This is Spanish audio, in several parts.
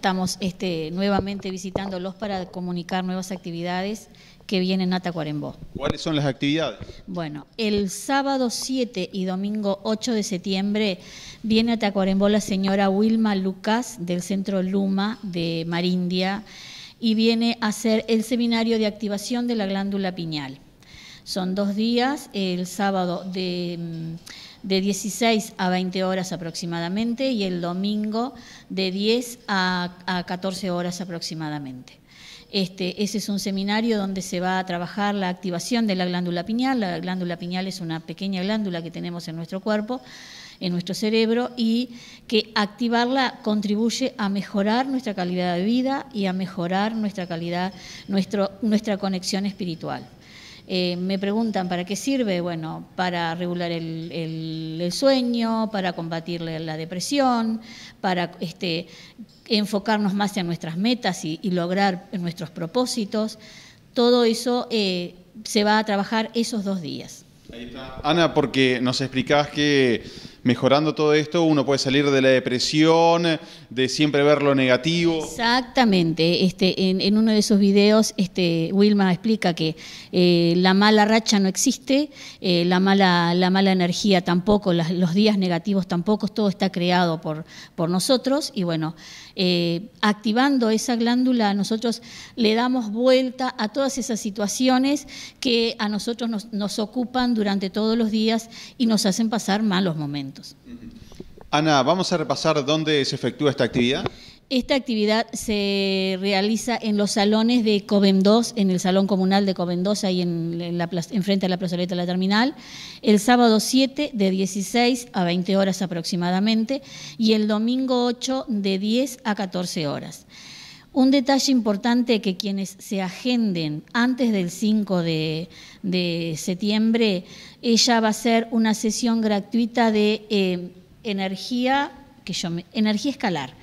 Estamos este, nuevamente visitándolos para comunicar nuevas actividades que vienen a Tacuarembó. ¿Cuáles son las actividades? Bueno, el sábado 7 y domingo 8 de septiembre viene a Tacuarembó la señora Wilma Lucas del Centro Luma de Marindia y viene a hacer el seminario de activación de la glándula piñal. Son dos días, el sábado de mm, de 16 a 20 horas aproximadamente y el domingo de 10 a, 14 horas aproximadamente. Este, ese es un seminario donde se va a trabajar la activación de la glándula pineal. La glándula pineal es una pequeña glándula que tenemos en nuestro cuerpo, en nuestro cerebro, y que activarla contribuye a mejorar nuestra calidad de vida y a mejorar nuestra calidad, nuestro, nuestra conexión espiritual. Eh, me preguntan para qué sirve, bueno, para regular el, sueño, para combatir la, depresión, para este, enfocarnos más en nuestras metas y, lograr nuestros propósitos. Todo eso eh, se va a trabajar esos dos días. Ana, porque nos explicabas que mejorando todo esto, uno puede salir de la depresión, de siempre ver lo negativo. Exactamente. Este, en, uno de esos videos, este, Wilma explica que eh, la mala racha no existe, eh, la, mala, la mala energía tampoco, los días negativos tampoco, todo está creado por, por nosotros. Y bueno, eh, activando esa glándula, nosotros le damos vuelta a todas esas situaciones que a nosotros nos ocupan durante todos los días y nos hacen pasar malos momentos. Ana, vamos a repasar dónde se efectúa esta actividad. Esta actividad se realiza en los salones de Covendós, en el Salón Comunal de Covendós, 2, ahí en la plaza, enfrente a la plazoleta de la terminal, el sábado 7 de 16 a 20 horas aproximadamente y el domingo 8 de 10 a 14 horas. Un detalle importante que quienes se agenden antes del 5 de, septiembre, ella va a ser una sesión gratuita de eh, energía energía escalar,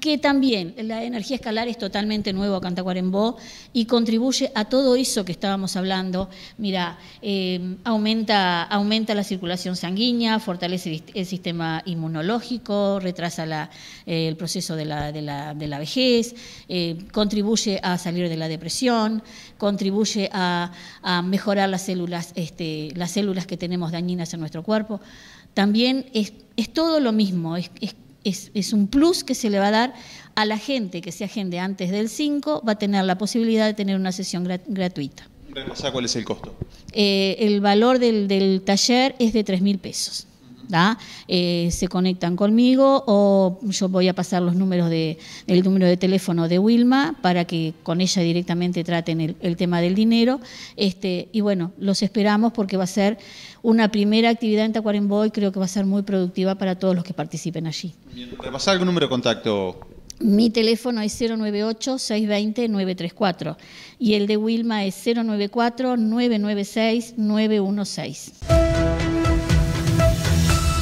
que también la energía escalar es totalmente nuevo a Cantacuarembó y contribuye a todo eso que estábamos hablando. Mira, eh, aumenta, aumenta la circulación sanguínea, fortalece el sistema inmunológico, retrasa eh, el proceso de la, vejez, eh, contribuye a salir de la depresión, contribuye a, mejorar las células, este, las células que tenemos dañinas en nuestro cuerpo. También es, todo lo mismo, es es, un plus que se le va a dar a la gente que se agende antes del 5, va a tener la posibilidad de tener una sesión gratuita. ¿Cuál es el costo? Eh, el valor del, del taller es de tres mil pesos. Eh, se conectan conmigo o yo voy a pasar los números de, el número de teléfono de Wilma para que con ella directamente traten el, tema del dinero. Este, y bueno, los esperamos porque va a ser una primera actividad en Tacuarembó y creo que va a ser muy productiva para todos los que participen allí. pasar algún número de contacto? Mi teléfono es 098-620-934 y el de Wilma es 094-996-916.